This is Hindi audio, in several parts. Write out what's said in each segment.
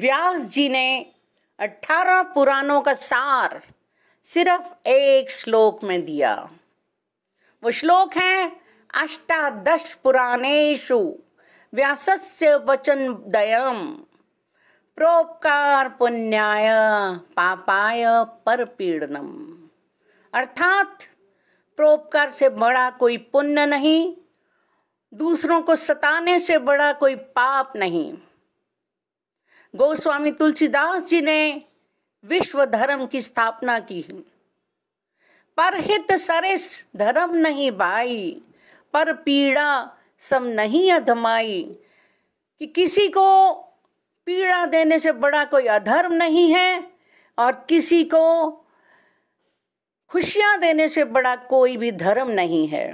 व्यास जी ने अठारह पुराणों का सार सिर्फ एक श्लोक में दिया वो श्लोक है अष्टादश पुराणेशु व्यास्य वचन दयम प्रोपकार पुण्याय पापाय पर पीड़नम अर्थात प्रोपकार से बड़ा कोई पुण्य नहीं दूसरों को सताने से बड़ा कोई पाप नहीं गोस्वामी तुलसीदास जी ने विश्व धर्म की स्थापना की पर हित सरिस धर्म नहीं भाई पर पीड़ा सम नहीं अधमाई कि किसी को पीड़ा देने से बड़ा कोई अधर्म नहीं है और किसी को खुशियां देने से बड़ा कोई भी धर्म नहीं है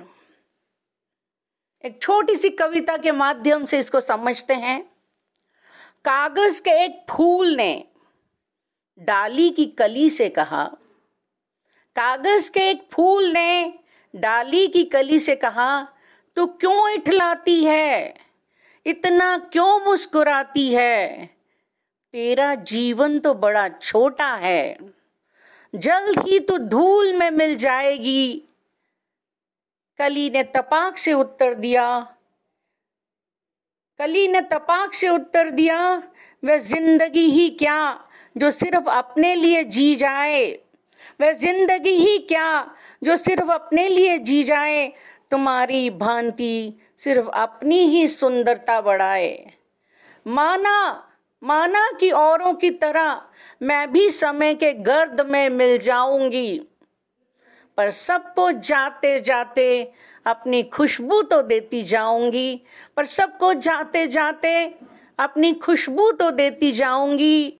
एक छोटी सी कविता के माध्यम से इसको समझते हैं कागज के एक फूल ने डाली की कली से कहा कागज के एक फूल ने डाली की कली से कहा तू तो क्यों इठलाती है इतना क्यों मुस्कुराती है तेरा जीवन तो बड़ा छोटा है जल्द ही तो धूल में मिल जाएगी कली ने तपाक से उत्तर दिया कली ने तपाक से उत्तर दिया वह जिंदगी ही क्या जो सिर्फ अपने लिए जी जाए वह जिंदगी ही क्या जो सिर्फ अपने लिए जी जाए तुम्हारी भांति सिर्फ अपनी ही सुंदरता बढ़ाए माना माना कि औरों की तरह मैं भी समय के गर्द में मिल जाऊंगी पर सबको जाते जाते अपनी खुशबू तो देती जाऊंगी पर सबको जाते जाते अपनी खुशबू तो देती जाऊंगी